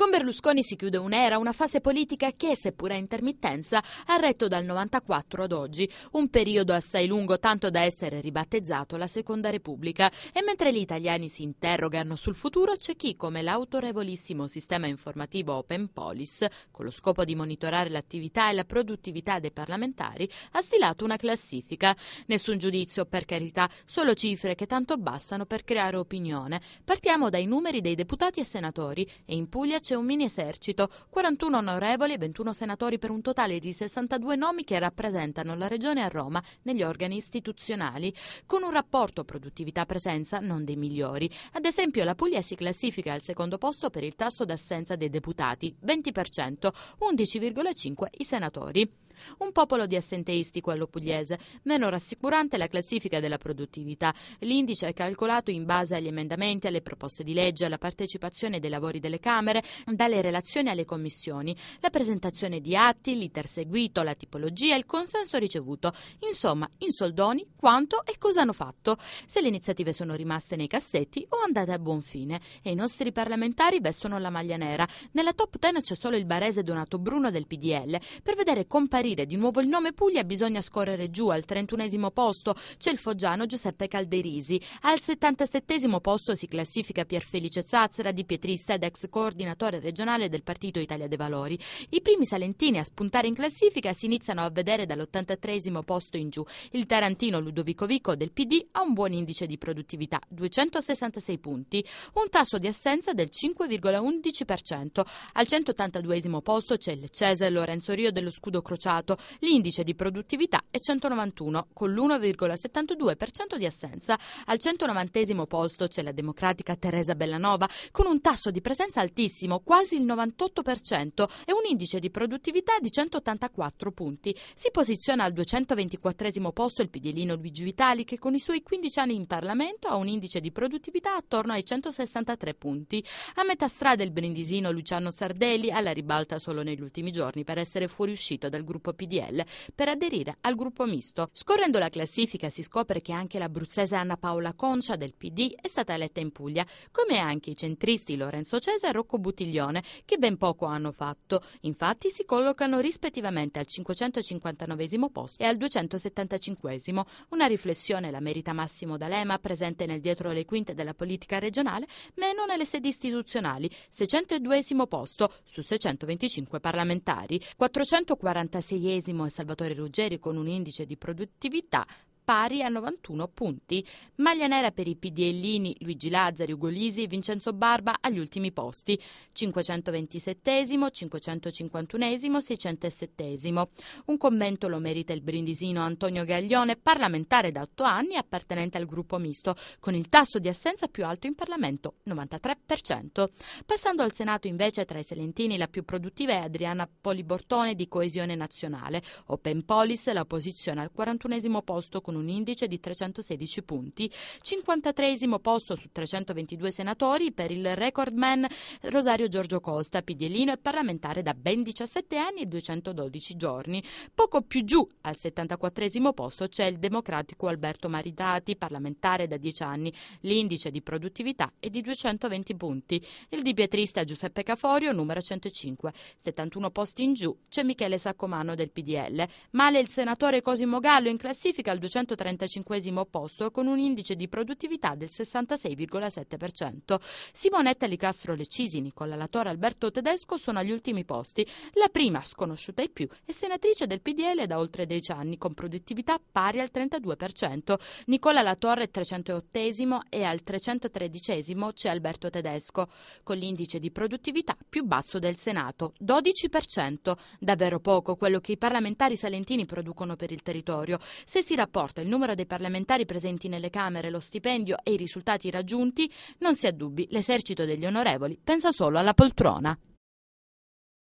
Con Berlusconi si chiude un'era, una fase politica che, seppur a intermittenza, ha retto dal 94 ad oggi, un periodo assai lungo tanto da essere ribattezzato la Seconda Repubblica. E mentre gli italiani si interrogano sul futuro, c'è chi, come l'autorevolissimo sistema informativo Open Polis, con lo scopo di monitorare l'attività e la produttività dei parlamentari, ha stilato una classifica. Nessun giudizio, per carità, solo cifre che tanto bastano per creare opinione. Partiamo dai numeri dei deputati e senatori e in Puglia c'è invece un mini esercito, 41 onorevoli e 21 senatori per un totale di 62 nomi che rappresentano la regione a Roma negli organi istituzionali, con un rapporto produttività-presenza non dei migliori. Ad esempio la Puglia si classifica al secondo posto per il tasso d'assenza dei deputati, 20%, 11,5 i senatori. Un popolo di assenteisti quello pugliese, meno rassicurante la classifica della produttività. L'indice è calcolato in base agli emendamenti, alle proposte di legge, alla partecipazione dei lavori delle Camere, dalle relazioni alle commissioni, la presentazione di atti, l'iter seguito, la tipologia, il consenso ricevuto, insomma, in soldoni quanto e cosa hanno fatto, se le iniziative sono rimaste nei cassetti o andate a buon fine e i nostri parlamentari vestono la maglia nera. Nella top 10 c'è solo il barese Donato Bruno del PDL. Per vedere comparire di nuovo il nome Puglia bisogna scorrere giù al 31 posto c'è il foggiano Giuseppe Calderisi. Al 77 posto si classifica Pierfelice Zazzera di Pietrista ed ex coordinatore coordinatore regionale del partito Italia dei Valori. I primi salentini a spuntare in classifica si iniziano a vedere dall'83 posto in giù. Il tarantino Ludovico Vico del PD ha un buon indice di produttività, 266 punti, un tasso di assenza del 5,11%. Al 182 posto c'è il Cese Lorenzo Rio dello Scudo Crociato, l'indice di produttività è 191 con l'1,72% di assenza. Al 190 posto c'è la democratica Teresa Bellanova con un tasso di presenza altissimo altissimo, quasi il 98% e un indice di produttività di 184 punti. Si posiziona al 224 posto il pidelino Luigi Vitali che con i suoi 15 anni in Parlamento ha un indice di produttività attorno ai 163 punti. A metà strada il brindisino Luciano Sardelli alla ribalta solo negli ultimi giorni per essere fuoriuscito dal gruppo PDL per aderire al gruppo misto. Scorrendo la classifica si scopre che anche l'abruzzese Anna Paola Concia del PD è stata eletta in Puglia, come anche i centristi Lorenzo Cesare e Rocco Butti Bottiglione, che ben poco hanno fatto. Infatti si collocano rispettivamente al 559 posto e al 275. Una riflessione la merita Massimo D'Alema, presente nel dietro le quinte della politica regionale, meno nelle sedi istituzionali, 602 posto su 625 parlamentari, 446 Salvatore Ruggeri con un indice di produttività pari a 91 punti. Maglia nera per i PDLini Luigi Lazzari, Ugolisi e Vincenzo Barba agli ultimi posti, 527, 551, 607. Un commento lo merita il brindisino Antonio Gaglione, parlamentare da 8 anni appartenente al gruppo misto, con il tasso di assenza più alto in Parlamento, 93%. Passando al Senato invece tra i selentini la più produttiva è Adriana Polibortone di Coesione Nazionale. Open Polis la posiziona al 41 posto con un un indice di 316 punti. 53 posto su 322 senatori per il recordman Rosario Giorgio Costa, pidielino e parlamentare da ben 17 anni e 212 giorni. Poco più giù, al 74 posto, c'è il democratico Alberto Maritati, parlamentare da 10 anni. L'indice di produttività è di 220 punti. Il di Pietrista Giuseppe Caforio, numero 105. 71 posti in giù c'è Michele Saccomano del PDL. Male il senatore Cosimo Gallo in classifica al 200 235 posto con un indice di produttività del 66,7%. Simonetta Licastro Lecisi, Nicola Latore e Alberto Tedesco sono agli ultimi posti. La prima, sconosciuta ai più, è senatrice del PDL da oltre 10 anni con produttività pari al 32%. Nicola Latorre è 308 e al 313 c'è Alberto Tedesco con l'indice di produttività più basso del Senato, 12%. Davvero poco quello che i parlamentari salentini producono per il territorio. Se si rapporta rapporto il numero dei parlamentari presenti nelle Camere, lo stipendio e i risultati raggiunti, non si ha dubbi, l'esercito degli onorevoli pensa solo alla poltrona.